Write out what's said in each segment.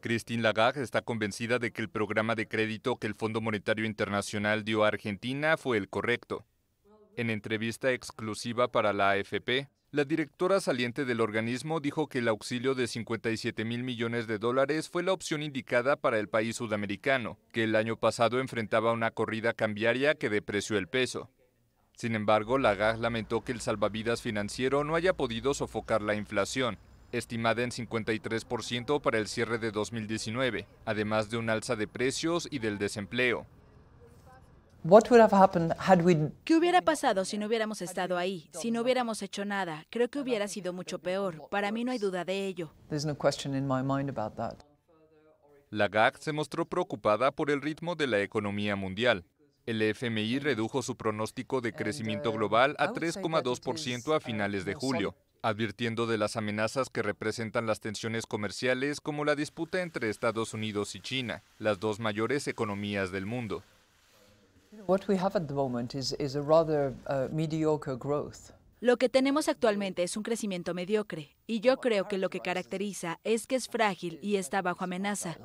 Christine Lagarde está convencida de que el programa de crédito que el Fondo Monetario Internacional dio a Argentina fue el correcto. En entrevista exclusiva para la AFP, la directora saliente del organismo dijo que el auxilio de 57 mil millones de dólares fue la opción indicada para el país sudamericano, que el año pasado enfrentaba una corrida cambiaria que depreció el peso. Sin embargo, Lagarde lamentó que el salvavidas financiero no haya podido sofocar la inflación, estimada en 53% para el cierre de 2019, además de un alza de precios y del desempleo. ¿Qué hubiera pasado si no hubiéramos estado ahí? Si no hubiéramos hecho nada, creo que hubiera sido mucho peor. Para mí no hay duda de ello. La GAC se mostró preocupada por el ritmo de la economía mundial. El FMI redujo su pronóstico de crecimiento uh, global a 3,2% a finales de julio, advirtiendo de las amenazas que representan las tensiones comerciales como la disputa entre Estados Unidos y China, las dos mayores economías del mundo. Lo que tenemos actualmente es un crecimiento mediocre y yo creo que lo que caracteriza es que es frágil y está bajo amenaza.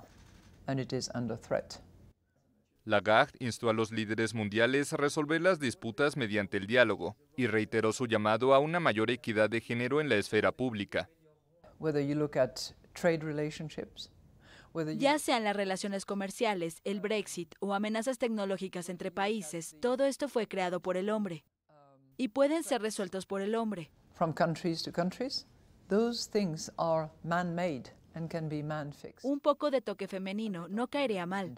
Lagarde instó a los líderes mundiales a resolver las disputas mediante el diálogo y reiteró su llamado a una mayor equidad de género en la esfera pública. Ya sean las relaciones comerciales, el Brexit o amenazas tecnológicas entre países, todo esto fue creado por el hombre y pueden ser resueltos por el hombre. Un poco de toque femenino no caería mal.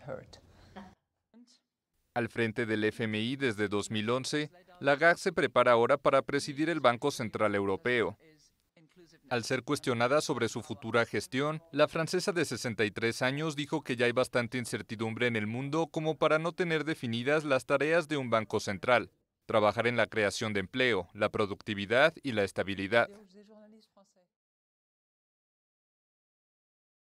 Al frente del FMI desde 2011, Lagarde se prepara ahora para presidir el Banco Central Europeo. Al ser cuestionada sobre su futura gestión, la francesa de 63 años dijo que ya hay bastante incertidumbre en el mundo como para no tener definidas las tareas de un banco central, trabajar en la creación de empleo, la productividad y la estabilidad.